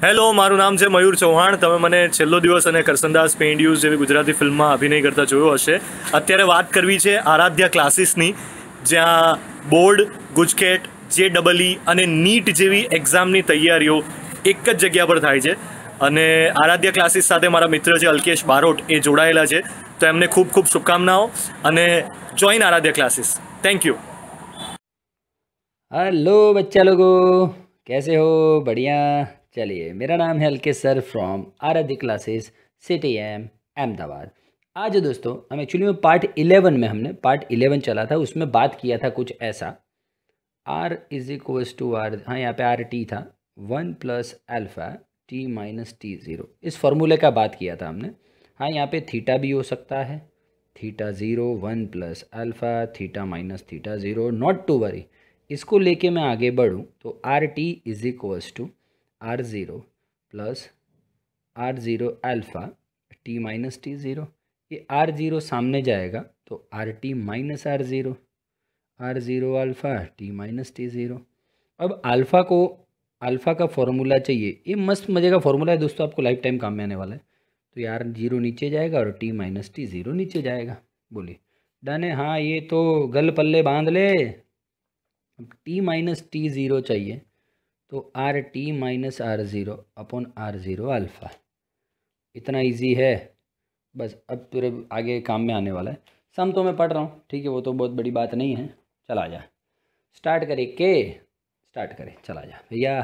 hello મારું નામ છે મયુર ચૌહાણ તમે મને છેલ્લો દિવસ અને કરસનદાસ પેન્ડ્યુઝ જેવી ગુજરાતી ફિલ્મમાં અભિનય કરતા જોયો હશે અત્યારે વાત કરવી છે આરાધ્યા ક્લાસીસની જ્યાં બોર્ડ ગુજકેટ જે ડબલ અને નીટ જેવી એક્ઝામની તૈયારીઓ એક જ જગ્યા પર થાય છે અને આરાધ્ય ક્લાસીસ સાથે મારા મિત્ર છે અલ્કેશ બારોટ એ જોડાયેલા છે તો એમને ખૂબ ખૂબ શુભકામનાઓ અને join Aaradhya classes thank you hello બચ્ચા લોકો કેસે હો બઢિયા चलिए मेरा नाम है अलके sir from Aaradhya classes CTM Ahmedabad आज दोस्तों हम एक्चुअली में पार्ट इलेवन में हमने पार्ट इलेवन चला था उसमें बात किया था कुछ ऐसा R is equals to R हाँ यहाँ पे आर टी था one plus alpha T minus T zero इस फॉर्मूले का बात किया था हमने हाँ यहाँ पे थीटा भी हो सकता है theta zero one plus alpha theta minus theta zero not to worry इसको लेके मैं आगे बढ़ूँ तो R T is equals to R zero plus R zero alpha T minus T zero ये आर ज़ीरो सामने जाएगा तो R T minus R zero R zero alpha T minus T zero अब अल्फ़ा को अल्फ़ा का formula चाहिए ये मस्त मज़े का फॉर्मूला है दोस्तों आपको लाइफ टाइम काम में आने वाला है तो यार जीरो नीचे जाएगा और टी माइनस टी ज़ीरो नीचे जाएगा बोलिए डन है हाँ ये तो गल पल्ले बांध ले अब टी माइनस टी ज़ीरो चाहिए तो R T minus R zero upon R zero alpha इतना इजी है बस अब तेरे आगे काम में आने वाला है सम तो मैं पढ़ रहा हूँ ठीक है वो तो बहुत बड़ी बात नहीं है चला जा स्टार्ट करें के स्टार्ट करें चला जा भैया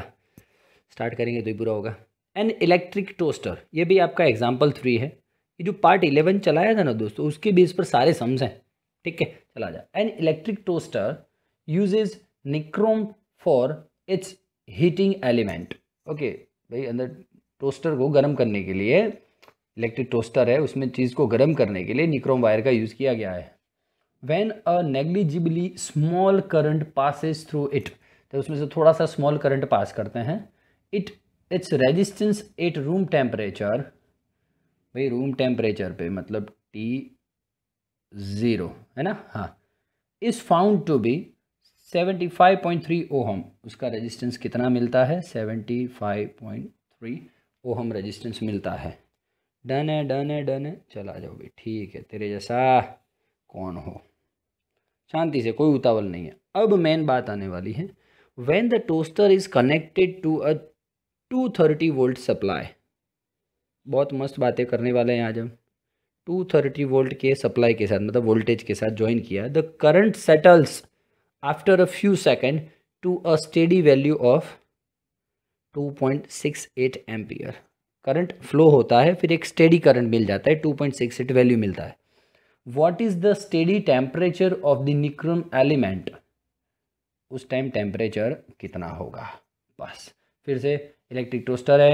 स्टार्ट करेंगे तो ही पूरा होगा एन इलेक्ट्रिक टोस्टर ये भी आपका एग्जाम्पल थ्री है ये जो पार्ट इलेवन चलाया था ना दोस्तों उसके बेस पर सारे सम्स हैं ठीक है चला जा an electric toaster uses nichrome for its heating element okay भाई अंदर टोस्टर को गर्म करने के लिए इलेक्ट्रिक टोस्टर है उसमें चीज़ को गर्म करने के लिए निक्रोम वायर का यूज़ किया गया है when a negligibly small current passes through it तो उसमें से थोड़ा सा स्मॉल करंट पास करते हैं it its resistance at room temperature भाई रूम टेम्परेचर पे मतलब टी ज़ीरो है ना हाँ is found to be 75.3 ohm उसका रेजिस्टेंस कितना मिलता है 75.3 ओहम रेजिस्टेंस मिलता है डन है डन है डन है चला जाओ भाई ठीक है तेरे जैसा कौन हो शांति से कोई उतावल नहीं है अब मेन बात आने वाली है when the toaster is connected to a two thirty volt supply बहुत मस्त बातें करने वाले हैं आज हम टू थर्टी वोल्ट के सप्लाई के साथ मतलब वोल्टेज के साथ ज्वाइन किया the current settles after a few seconds to a steady value of 2.68 ampere current flow होता है फिर एक स्टेडी करंट मिल जाता है 2.68 वैल्यू मिलता है what is the steady temperature of the nichrome element उस टाइम टेम्परेचर कितना होगा बस फिर से इलेक्ट्रिक टोस्टर है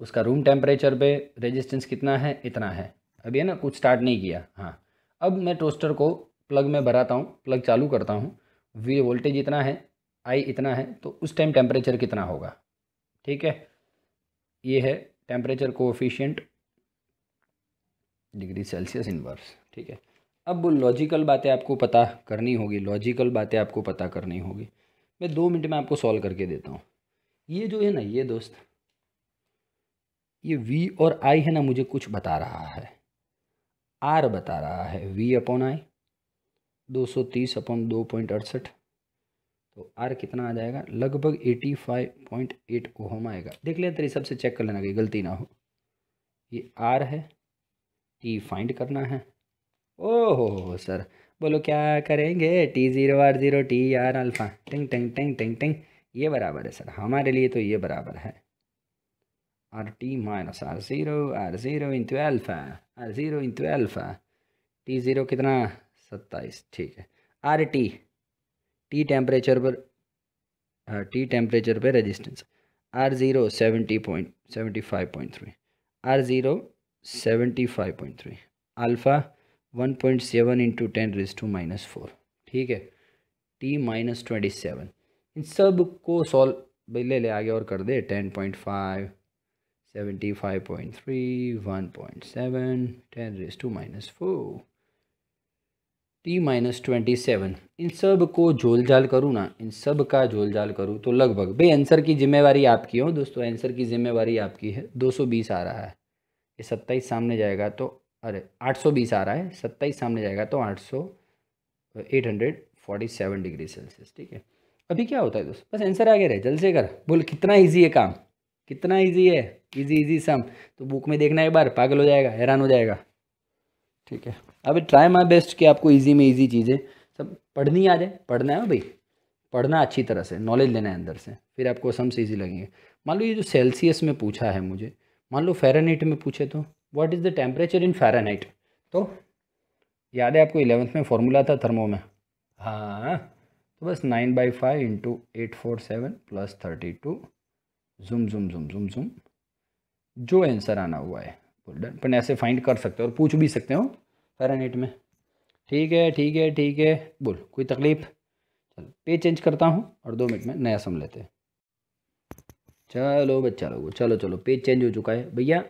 उसका रूम टेम्परेचर पे रेजिस्टेंस कितना है इतना है अभी है ना कुछ स्टार्ट नहीं किया हाँ अब मैं टोस्टर को प्लग में भराता हूँ प्लग चालू करता हूँ वी वोल्टेज इतना है आई इतना है तो उस टाइम टेम्परेचर कितना होगा ठीक है ये है temperature coefficient degree Celsius inverse ठीक है अब लॉजिकल बातें आपको पता करनी होगी लॉजिकल बातें आपको पता करनी होगी मैं दो मिनट में आपको सॉल्व करके देता हूँ ये जो है ना ये दोस्त ये वी और आई है ना मुझे कुछ बता रहा है आर बता रहा है वी अपॉन आई दो सौ तीस अपॉन दो पॉइंट अड़सठ तो आर कितना आ जाएगा लगभग eighty five point eight ohm आएगा देख लेते हैं सबसे चेक कर लेना कि गलती ना हो ये आर है टी फाइंड करना है ओहो सर बोलो क्या करेंगे T zero R zero T R alpha टिंग टिंग टिंग टिंग टिंग ये बराबर है सर हमारे लिए तो ये बराबर है R T minus R zero R zero into alpha R zero into alpha T zero कितना सत्ताईस ठीक है आर टी टी टेम्परेचर पर हाँ, टी टेम्परेचर पर resistance R zero seventy point seventy five point three R zero seventy five point three alpha one point seven into ten raise to minus four ठीक है T minus twenty seven इन सब को solve भाई ले ले आगे और कर दे ten point five seventy five point three one point seven ten raise to minus four P minus twenty seven इन सब को झोल झाल करूँ ना इन सब का झोल झाल करूँ तो लगभग भाई आंसर की जिम्मेवारी आपकी हो दोस्तों आंसर की जिम्मेवारी आपकी है दो सौ बीस आ रहा है ये सत्ताईस सामने जाएगा तो अरे आठ सौ बीस आ रहा है सत्ताईस सामने जाएगा तो आठ सौ eight hundred forty seven degree Celsius ठीक है अभी क्या होता है दोस्तों बस आंसर आ गया रहे जल्द से कर बोल कितना ईजी है काम कितना ईजी है ईजी ईजी सम तो बुक में देखना एक बार पागल हो जाएगा हैरान हो जाएगा ठीक है अभी ट्राई माई बेस्ट कि आपको ईजी में ईजी चीज़ें सब पढ़नी आ जाए पढ़ना है भाई पढ़ना अच्छी तरह से नॉलेज लेना है अंदर से फिर आपको सम्स ईजी लगेंगे मान लो ये जो सेल्सियस में पूछा है मुझे मान लो फेरानाइट में पूछे तो what is the temperature in Fahrenheit तो याद है आपको इलेवंथ में फॉर्मूला था थर्मो में हाँ तो बस nine by five into eight four seven plus thirty two zoom zoom zoom zoom zoom जो आंसर आना हुआ है डन अपन ऐसे फाइंड कर सकते हो और पूछ भी सकते हो फेरानेट में ठीक है ठीक है ठीक है बोल कोई तकलीफ चलो पेज चेंज करता हूँ और दो मिनट में नया सम लेते हैं चलो बच्चा लोगों चलो चलो पेज चेंज हो चुका है भैया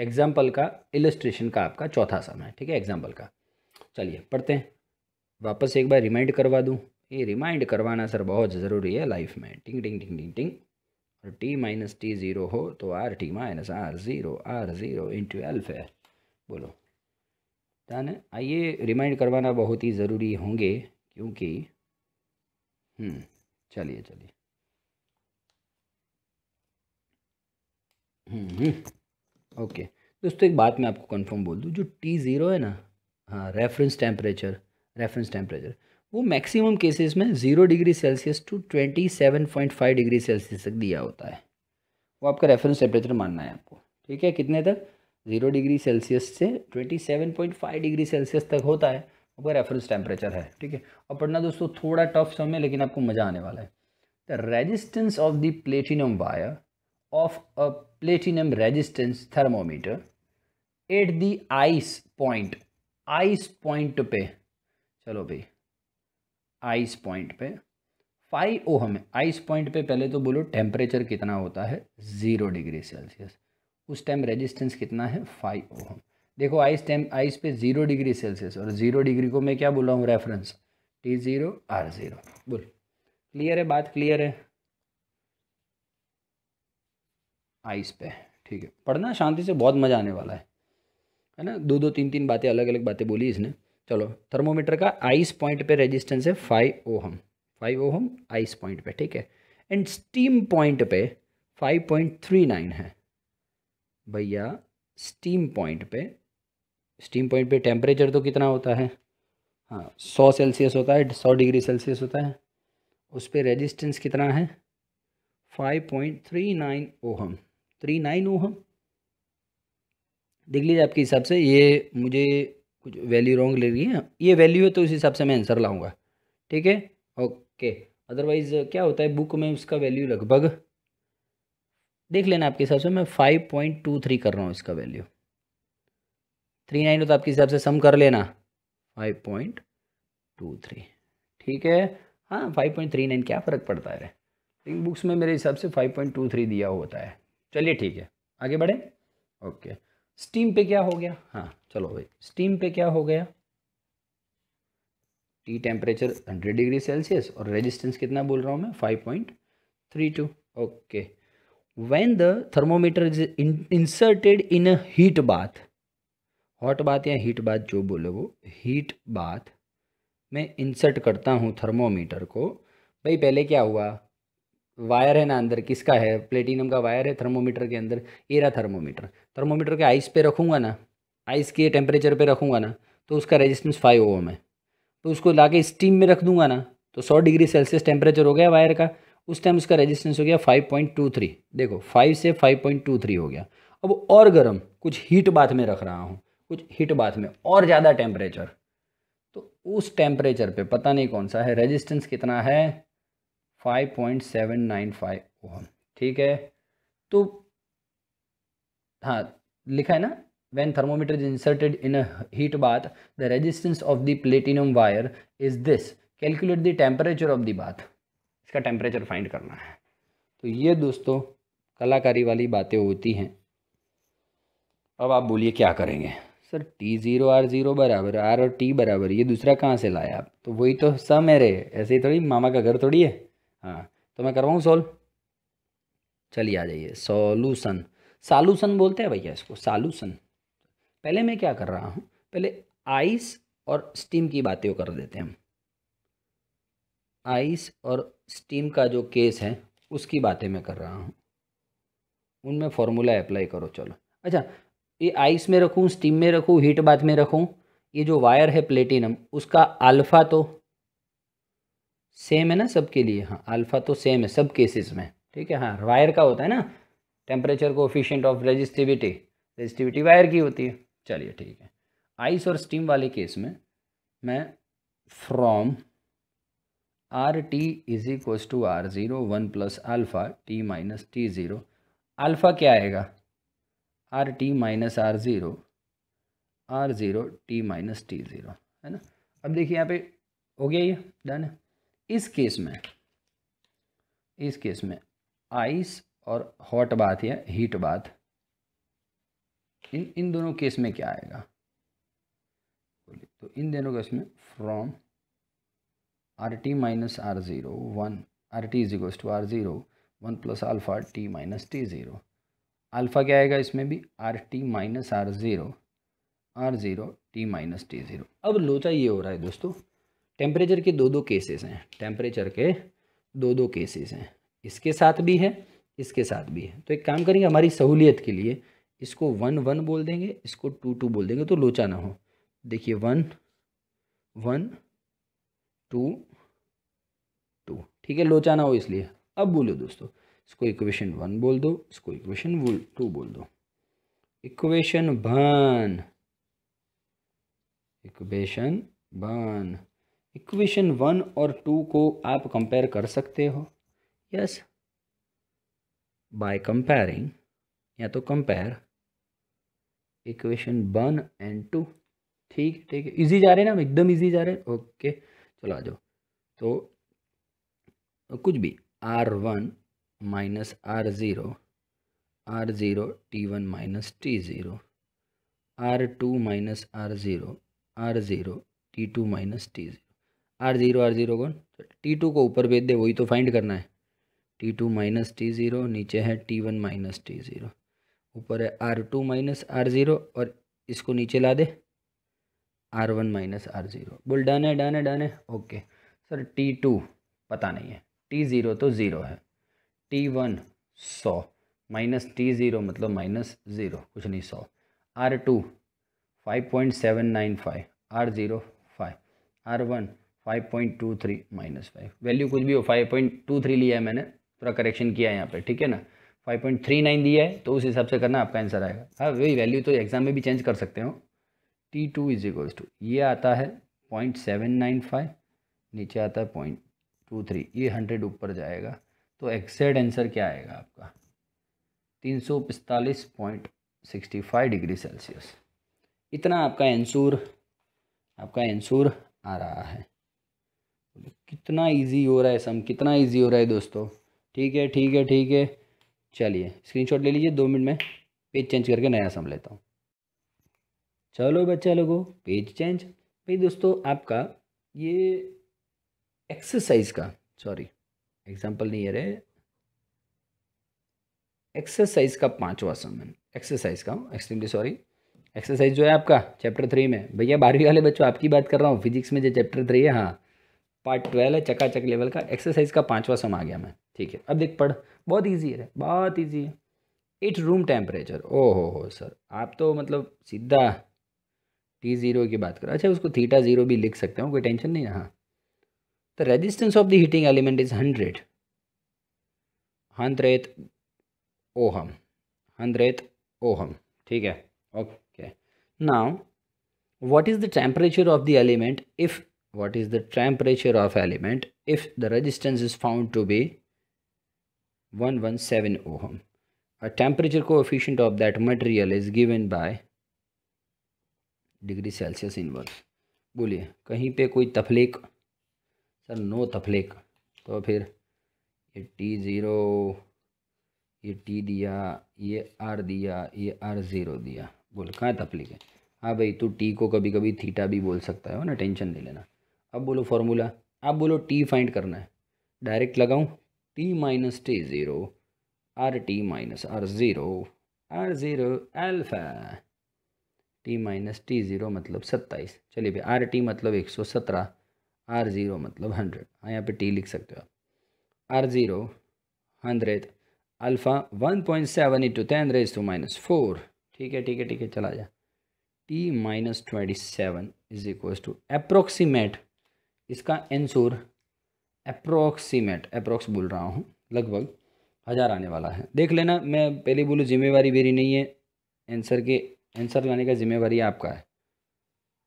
एग्जाम्पल का इलस्ट्रेशन का आपका चौथा सम है ठीक है एग्जाम्पल का चलिए पढ़ते हैं वापस एक बार रिमाइंड करवा दूँ ये रिमाइंड करवाना सर बहुत ज़रूरी है लाइफ में टिंग टिंग टिंग टिंग टिंग और टी माइनस टी ज़ीरो हो तो R T minus R zero R zero into alpha है बोलो डन आइए रिमाइंड करवाना बहुत ही ज़रूरी होंगे क्योंकि हम्म, चलिए चलिए हम्म, हम्म, ओके दोस्तों एक बात मैं आपको कंफर्म बोल दूँ जो टी ज़ीरो है ना हाँ रेफरेंस टेम्परेचर रेफरेंस टेम्परेचर वो मैक्सिमम केसेस में zero degree Celsius to twenty seven point five degree Celsius तक दिया होता है वो आपका रेफरेंस टेम्परेचर मानना है आपको ठीक है कितने तक ज़ीरो डिग्री सेल्सियस से twenty seven point five degree Celsius तक होता है आपका रेफरेंस टेम्परेचर है ठीक है और पढ़ना दोस्तों थोड़ा टफ समय लेकिन आपको मज़ा आने वाला है the resistance of the platinum wire of a platinum resistance thermometer at the ice point ice point पे चलो भाई आइस पॉइंट पे फाइव ओ हमें आइस पॉइंट पे पहले तो बोलो टेम्परेचर कितना होता है ज़ीरो डिग्री सेल्सियस उस टाइम रेजिस्टेंस कितना है फाइव ओ हम देखो आइस टाइम आइस पे ज़ीरो डिग्री सेल्सियस और ज़ीरो डिग्री को मैं क्या बोल रहा हूँ reference T zero R zero बोल क्लियर है बात क्लियर है आइस पे ठीक है पढ़ना शांति से बहुत मज़ा आने वाला है है ना दो दो तीन तीन बातें अलग अलग बातें बोली इसने चलो थर्मोमीटर का आइस पॉइंट पे रेजिस्टेंस है five ohm five ohm ice point पे ठीक है एंड स्टीम पॉइंट पे फाइव पॉइंट थ्री नाइन है भैया स्टीम पॉइंट पे स्टीम पॉइंट पे टेम्परेचर तो कितना होता है हाँ सौ सेल्सियस होता है सौ डिग्री सेल्सियस होता है उस पर रेजिस्टेंस कितना है five point three nine ohm three nine ohm देख लीजिए आपके हिसाब से ये मुझे कुछ वैल्यू रॉन्ग ले रही है ये वैल्यू है तो उस हिसाब से मैं आंसर लाऊंगा ठीक है ओके अदरवाइज़ क्या होता है बुक में उसका वैल्यू लगभग देख लेना आपके हिसाब से मैं फाइव पॉइंट टू थ्री कर रहा हूँ इसका वैल्यू थ्री नाइन हो तो आपके हिसाब से सम कर लेना फाइव पॉइंट टू थ्री ठीक है हाँ फाइव पॉइंट थ्री नाइन क्या फ़र्क पड़ता है लेकिन बुक्स में मेरे हिसाब से फाइव पॉइंट टू थ्री दिया होता है चलिए ठीक है आगे बढ़े ओके स्टीम पे क्या हो गया हाँ चलो भाई स्टीम पे क्या हो गया टी टेम्परेचर 100 डिग्री सेल्सियस और रेजिस्टेंस कितना बोल रहा हूँ मैं 5.32 okay when the thermometer is inserted in heat bath hot bath या हीट बाथ जो बोले वो हीट बाथ मैं इंसर्ट करता हूँ थर्मोमीटर को भाई पहले क्या हुआ वायर है ना अंदर किसका है प्लेटिनम का वायर है थर्मोमीटर के अंदर ये रहा थर्मोमीटर थर्मोमीटर के आइस पे रखूँगा ना आइस के टेम्परेचर पे रखूँगा ना तो उसका रेजिस्टेंस फाइव ओम है तो उसको ला के स्टीम में रख दूंगा ना तो सौ डिग्री सेल्सियस टेम्परेचर हो गया वायर का उस टाइम उसका रजिस्टेंस हो गया फाइव पॉइंट टू थ्री देखो फाइव से फाइव पॉइंट टू थ्री हो गया अब और गर्म कुछ हीट बाथ में रख रहा हूँ कुछ हीट बाथ में और ज़्यादा टेम्परेचर तो उस टेम्परेचर पे पता नहीं कौन सा है रेजिस्टेंस कितना है five point seven nine five ohm ठीक है तो हाँ लिखा है ना when thermometer is inserted in heat bath the resistance of the platinum wire is this calculate the temperature of the bath इसका टेम्परेचर फाइंड करना है तो ये दोस्तों कलाकारी वाली बातें होती हैं अब आप बोलिए क्या करेंगे sir T zero R zero बराबर आर और टी बराबर ये दूसरा कहाँ से लाया आप तो वही तो सम है रे ऐसे ही थोड़ी मामा का घर थोड़ी है हाँ तो मैं करवाऊँ सोल्व चलिए आ जाइए सोलूसन सालूसन बोलते हैं भैया इसको सालूसन पहले मैं क्या कर रहा हूँ पहले आइस और स्टीम की बातें कर देते हैं हम आइस और स्टीम का जो केस है उसकी बातें मैं कर रहा हूँ उनमें फॉर्मूला अप्लाई करो चलो अच्छा ये आइस में रखूँ स्टीम में रखूँ हीट बाथ में रखूँ ये जो वायर है प्लेटिनम उसका अल्फ़ा तो सेम है ना सबके लिए हाँ अल्फ़ा तो सेम है सब केसेस में ठीक है हाँ वायर का होता है ना temperature coefficient of resistivity resistivity wire की होती है चलिए ठीक है आइस और स्टीम वाले केस में मैं from R T is equal to R zero one plus alpha T minus T zero alpha क्या आएगा R T minus R zero R zero T minus T zero है ना अब देखिए यहाँ पे हो गया ये डन है इस केस में इस केस में आइस और हॉट बाथ या हीट बाथ इन इन दोनों केस में क्या आएगा बोलिए तो इन दोनों केस में from R T minus R zero one R T is to R zero one plus alpha T minus T zero alpha क्या आएगा इसमें भी R T minus R zero R zero T minus T zero अब लोचा ये हो रहा है दोस्तों टेम्परेचर के दो दो केसेस हैं टेम्परेचर के दो दो केसेस हैं इसके साथ भी है इसके साथ भी है तो एक काम करेंगे हमारी सहूलियत के लिए इसको वन वन बोल देंगे इसको टू टू बोल देंगे तो लोचा ना हो देखिए वन वन टू टू ठीक है लोचा ना हो इसलिए अब बोलो दोस्तों इसको इक्वेशन वन बोल दो इसको इक्वेशन टू बोल दो equation one equation one equation one और टू को आप कंपेयर कर सकते हो यस बाय कंपेयरिंग या तो compare equation one and two ठीक ठीक है इजी जा रहे हैं ना एकदम इजी जा रहे हैं ओके चलो आ जाओ तो कुछ भी R one minus R zero R zero T one minus T zero R two minus R zero R zero T two minus T zero R zero R zero कौन टी टू को ऊपर भेज दे वही तो फाइंड करना है T two minus T zero नीचे है T one minus T zero ऊपर है R two minus R zero और इसको नीचे ला दे R one minus R zero बोल डन है डन है डन है ओके सर टी टू पता नहीं है टी ज़ीरो तो ज़ीरो है टी वन सौ माइनस टी ज़ीरो मतलब माइनस ज़ीरो कुछ नहीं सौ R two five point seven nine five R zero five R one five point two three minus five value कुछ भी हो फाइव पॉइंट टू थ्री लिया है मैंने थोड़ा करेक्शन किया है यहाँ पे ठीक है ना फाइव पॉइंट थ्री नाइन दिया है तो उस हिसाब से करना आपका आंसर आएगा हाँ वही वैल्यू तो एग्जाम में भी चेंज कर सकते हो T two is equals to ये आता है पॉइंट सेवन नाइन फाइव नीचे आता है पॉइंट टू थ्री ये हंड्रेड ऊपर जाएगा तो एक्सैक्ट आंसर क्या आएगा आपका तीन सौ पिस्तालीस point sixty five degree Celsius इतना आपका एंसूर आपका एंसूर आ रहा है कितना इजी हो रहा है सम कितना इजी हो रहा है दोस्तों ठीक है ठीक है ठीक है चलिए स्क्रीनशॉट ले लीजिए दो मिनट में पेज चेंज करके नया सम लेता हूँ चलो बच्चा लोगों पेज चेंज भाई दोस्तों आपका ये एक्सरसाइज का सॉरी एग्जाम्पल नहीं अरे एक्सरसाइज का पांचवा सम एक्सरसाइज का एक्सट्रीमली सॉरी एक्सरसाइज जो है आपका चैप्टर थ्री में भैया बारहवीं वाले बच्चों आपकी बात कर रहा हूँ फिजिक्स में जो चैप्टर थ्री है हाँ पार्ट ट्वेल्व है चकाचक लेवल का एक्सरसाइज का पाँचवा सम आ गया मैं ठीक है अब देख पढ़ बहुत ईजी है बहुत ईजी है इट रूम टेम्परेचर ओहो हो हो सर आप तो मतलब सीधा टी ज़ीरो की बात करो अच्छा उसको थीटा ज़ीरो भी लिख सकते हो कोई टेंशन नहीं है हाँ the resistance of the heating element is hundred hundred ohm hundred ohm ठीक है okay now what is the temperature of the element if what is the temperature of element if the resistance is found to be 117 ohm a temperature coefficient of that material is given by degree celsius inverse बोलिए कहीं पे कोई तफलीक sir no तफलीक तो फिर ये T zero ये T दिया ये आर दिया ये आर ज़ीरो दिया बोल कहाँ तफलीक है हाँ भाई तू टी को कभी कभी थीटा भी बोल सकता है ना टेंशन नहीं लेना अब बोलो फार्मूला आप बोलो टी फाइंड करना है डायरेक्ट लगाऊं T minus T zero R T minus R zero R zero alpha T minus T zero मतलब सत्ताईस चलिए भाई आर टी मतलब एक सौ सत्रह आर ज़ीरो मतलब हंड्रेड हाँ यहाँ पे टी लिख सकते हो आप R zero hundred alpha one point seven into ten raise to minus four ठीक है ठीक है ठीक है चला जा T minus twenty seven is equal to approximate इसका एंसूर अप्रोक्सीमेट अप्रोक्स बोल रहा हूँ लगभग हज़ार आने वाला है देख लेना मैं पहले बोलूँ जिम्मेवारी मेरी नहीं है आंसर के आंसर लाने का जिम्मेवारी आपका है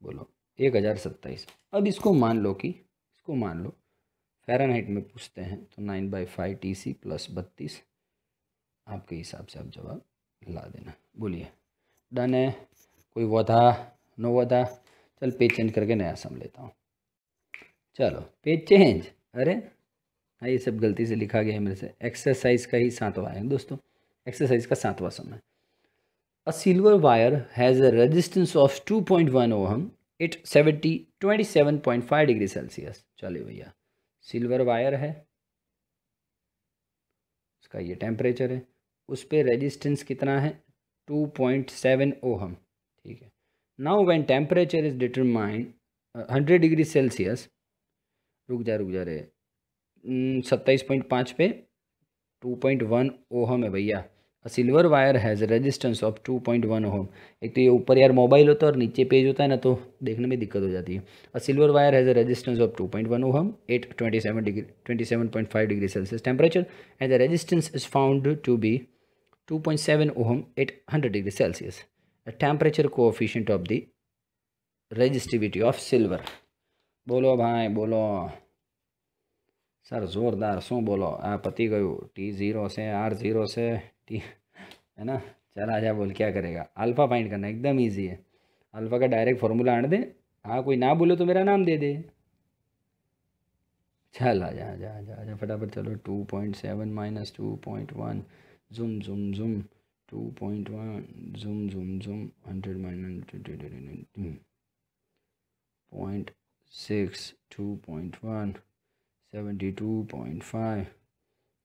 बोलो एक हज़ार सत्ताईस अब इसको मान लो कि इसको मान लो फ़ारेनहाइट में पूछते हैं तो nine by five T C plus बत्तीस आपके हिसाब से आप जवाब ला देना बोलिए डन है कोई वधा नो वधा चल पे चेंज करके नया सम लेता हूँ चलो पेज चेंज अरे हाँ ये सब गलती से लिखा गया है मेरे से एक्सरसाइज का ही सातवा है दोस्तों एक्सरसाइज का सातवा समय a silver wire has a resistance of two point one ohm it seventy twenty seven point five degree Celsius चलिए भैया सिल्वर वायर है उसका ये टेम्परेचर है उस पर रजिस्टेंस कितना है टू पॉइंट सेवन ओहम ठीक है now when temperature is determined hundred degree Celsius रुक जा रुक जा रे सत्ताईस पॉइंट पाँच पे टू पॉइंट वन ओहम है भैया silver wire has resistance of two point one ohm एक तो ये ऊपर यार मोबाइल होता है और नीचे पेज होता है ना तो देखने में दिक्कत हो जाती है a silver wire has resistance of two point one ohm at twenty seven degree twenty seven point five degree Celsius temperature and the resistance is found to be two point seven ohm at hundred degree Celsius temperature coefficient of the resistivity of silver बोलो भाई बोलो sir जोरदार शू बोलो आ પતી ગયું T zero से R zero से टी है ना चल जा बोल क्या करेगा अल्फ़ा फाइंड करना एकदम ईजी है अल्फ़ा का डायरेक्ट फॉर्मूला आने दे हाँ कोई ना बोले तो मेरा नाम दे दे चल जा जा जा जा फटाफट चलो two point seven minus two point one जुम जुम जुम टू पॉइंट वन जुम जुम जुम hundred minus point six two point one seventy two point five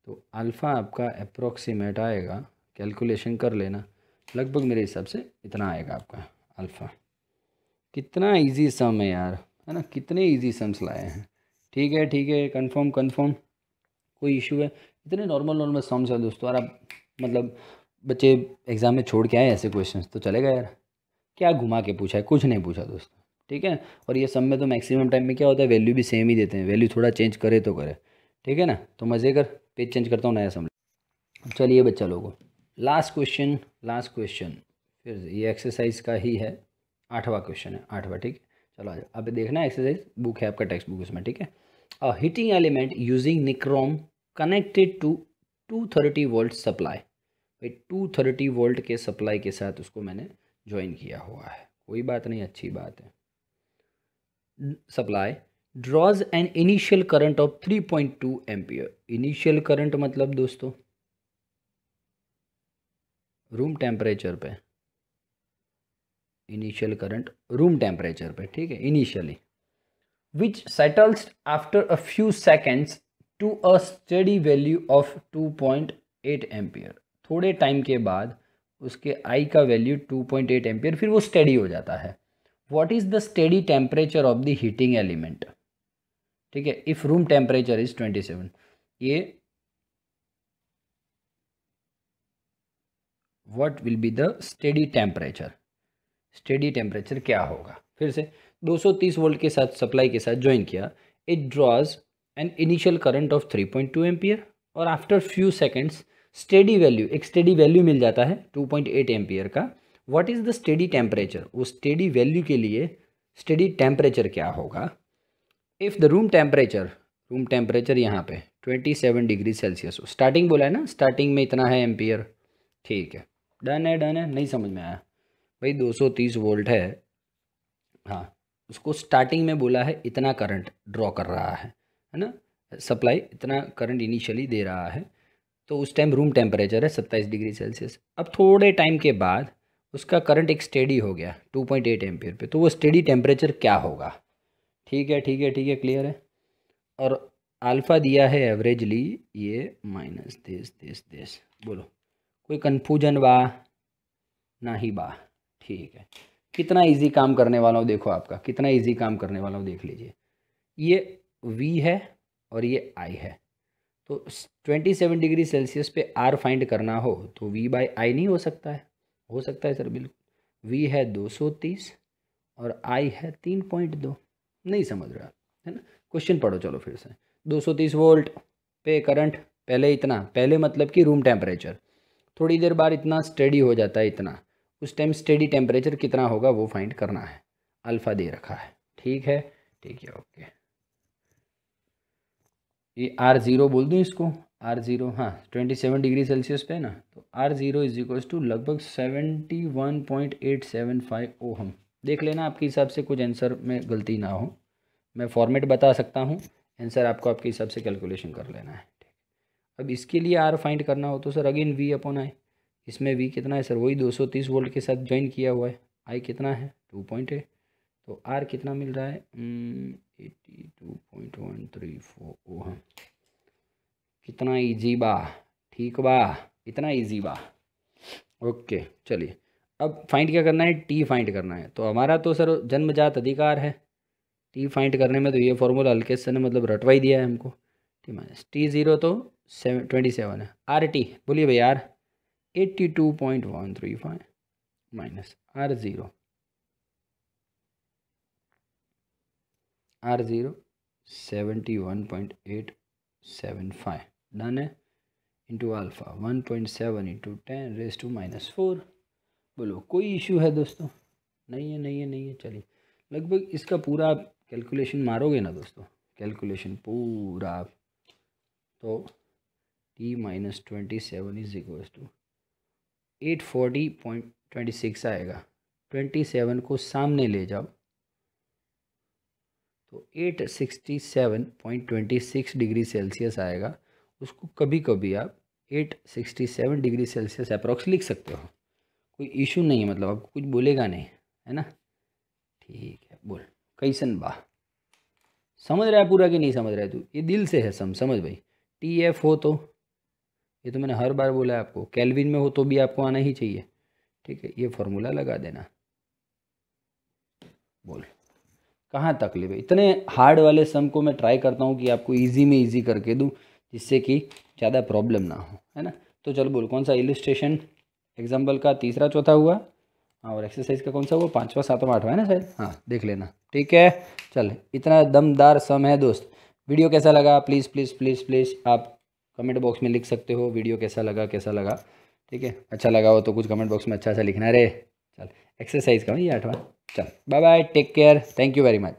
तो अल्फ़ा आपका अप्रोक्सीमेट आएगा कैलकुलेशन कर लेना लगभग मेरे हिसाब से इतना आएगा आपका अल्फ़ा कितना इजी सम है यार है ना कितने इजी सम्स लाए हैं ठीक है ठीक है कंफर्म कंफर्म कोई इशू है इतने नॉर्मल नॉर्मल सम्स है दोस्तों यार आप मतलब बच्चे एग्ज़ाम में छोड़ के आए ऐसे क्वेश्चंस तो चलेगा यार क्या घुमा के पूछा है कुछ नहीं पूछा दोस्तों ठीक है और ये सब में तो मैक्सिमम टाइम में क्या होता है वैल्यू भी सेम ही देते हैं वैल्यू थोड़ा चेंज करे तो करे ठीक है ना तो मज़े कर पेज चेंज करता हूँ नया समझ चलिए बच्चा लोगों लास्ट क्वेश्चन लास्ट क्वेश्चन फिर ये एक्सरसाइज का ही है आठवां क्वेश्चन है आठवां ठीक है चलो आ जाओ अभी देखना एक्सरसाइज बुक है आपका टेक्स्ट बुक उसमें ठीक है a heating element using nichrome connected to two thirty volt supply भाई टू थर्टी वोल्ट के सप्लाई के साथ उसको मैंने ज्वाइन किया हुआ है कोई बात नहीं अच्छी बात है supply draws an initial current of three point two ampere initial current मतलब दोस्तों रूम टेम्परेचर पे इनिशियल करंट रूम टेम्परेचर पे ठीक है initially which settles after a few seconds to a steady value of two point eight ampere थोड़े time के बाद उसके आई का value two point eight ampere फिर वो स्टडी हो जाता है what is the steady temperature of the heating element ठीक है if room temperature is twenty seven ये what will be the steady temperature steady temperature क्या होगा फिर से 230 वोल्ट के साथ सप्लाई के साथ ज्वाइन किया it draws an initial current of 3.2 point और after few seconds steady value एक स्टेडी वैल्यू मिल जाता है 2.8 पॉइंट का what is the steady temperature वो स्टेडी वैल्यू के लिए स्टेडी टेम्परेचर क्या होगा if the room temperature room temperature यहाँ पे 27 डिग्री सेल्सियस हो स्टार्टिंग बोला है ना स्टार्टिंग में इतना है एम्पियर ठीक है डन है डन है नहीं समझ में आया भाई 230 वोल्ट है हाँ उसको स्टार्टिंग में बोला है इतना करंट ड्रॉ कर रहा है है ना सप्लाई इतना करंट इनिशियली दे रहा है तो उस टाइम रूम टेम्परेचर है सत्ताईस डिग्री सेल्सियस अब थोड़े टाइम के बाद उसका करंट एक स्टेडी हो गया टू पॉइंट एट एम्पियर पे तो वो स्टेडी टेम्परेचर क्या होगा ठीक है ठीक है ठीक है क्लियर है और अल्फ़ा दिया है एवरेजली ये माइनस देश देस देश बोलो कोई कन्फ्यूजन बा ना ही बा ठीक है कितना इजी काम करने वाला हूँ देखो आपका कितना इजी काम करने वाला हूँ देख लीजिए ये वी है और ये आई है तो ट्वेंटी सेवन डिग्री सेल्सियस पे आर फाइंड करना हो तो वी बाई आई नहीं हो सकता है हो सकता है सर बिल्कुल वी है दो सौ तीस और आई है तीन पॉइंट दो नहीं समझ रहा है ना क्वेश्चन पढ़ो चलो फिर से दो सौ तीस वोल्ट पे करंट पहले इतना पहले मतलब कि रूम टेम्परेचर थोड़ी देर बाद इतना स्टडी हो जाता है इतना उस टाइम स्टडी टेम्परेचर कितना होगा वो फाइंड करना है अल्फ़ा दे रखा है ठीक है ठीक है ओके ये आर ज़ीरो बोल दूँ इसको आर ज़ीरो हाँ ट्वेंटी सेवन डिग्री सेल्सियस पे ना तो R zero is equals to लगभग seventy one point eight seven five ओ हम देख लेना आपके हिसाब से कुछ आंसर में गलती ना हो मैं फॉर्मेट बता सकता हूँ आंसर आपको आपके हिसाब से कैलकुलेशन कर लेना है ठीक अब इसके लिए आर फाइंड करना हो तो सर अगेन वी अपन आई इसमें वी कितना है सर वही दो सौ तीस वोल्ट के साथ ज्वाइन किया हुआ है आई कितना है टू पॉइंट एट तो आर कितना मिल रहा है eighty two point one three four ओ हाँ कितना इजी बा ठीक बा इतना इजी बा ओके चलिए अब फाइंड क्या करना है टी फाइंड करना है तो हमारा तो सर जन्मजात अधिकार है टी फाइंड करने में तो ये फॉर्मूला हल्के से ने मतलब रटवाई दिया है हमको टी माइनस टी ज़ीरो तो सेवन ट्वेंटी सेवन है आर टी बोलिए भाई R eighty two point one three five minus R zero R zero seventy one point eight seven five done है into alpha one point seven into ten raise to minus four बोलो कोई issue है दोस्तों नहीं है नहीं है नहीं है चलिए लगभग इसका पूरा आप कैलकुलेशन मारोगे ना दोस्तों कैलकुलेशन पूरा आप तो T minus twenty seven is equal to eight forty point twenty six आएगा ट्वेंटी सेवन को सामने ले जाओ तो eight sixty seven point twenty six degree Celsius आएगा उसको कभी कभी आप 867 डिग्री सेल्सियस अप्रोक्स लिख सकते हो कोई इशू नहीं है मतलब आपको कुछ बोलेगा नहीं है ना ठीक है बोल कैसन बा समझ रहा है पूरा कि नहीं समझ रहा है तू ये दिल से है सम समझ भाई टी एफ हो तो ये तो मैंने हर बार बोला है आपको कैलविन में हो तो भी आपको आना ही चाहिए ठीक है ये फॉर्मूला लगा देना बोल कहाँ तक ले भाई इतने हार्ड वाले सम को मैं ट्राई करता हूँ कि आपको इजी में इजी करके दूँ जिससे कि ज़्यादा प्रॉब्लम ना हो है ना तो चलो बोलो कौन सा इलिस्ट्रेशन एग्जाम्पल का तीसरा चौथा हुआ हाँ, और एक्सरसाइज का कौन सा हुआ पाँचवा सातवां आठवां है ना शायद हाँ देख लेना ठीक है चल इतना दमदार सम है दोस्त वीडियो कैसा लगा प्लीज़ प्लीज़ प्लीज़ प्लीज़ आप कमेंट बॉक्स में लिख सकते हो वीडियो कैसा लगा कैसा लगा ठीक है अच्छा लगा हो तो कुछ कमेंट बॉक्स में अच्छा अच्छा लिखना रे चल एक्सरसाइज का ये आठवा चल bye bye take care thank you very much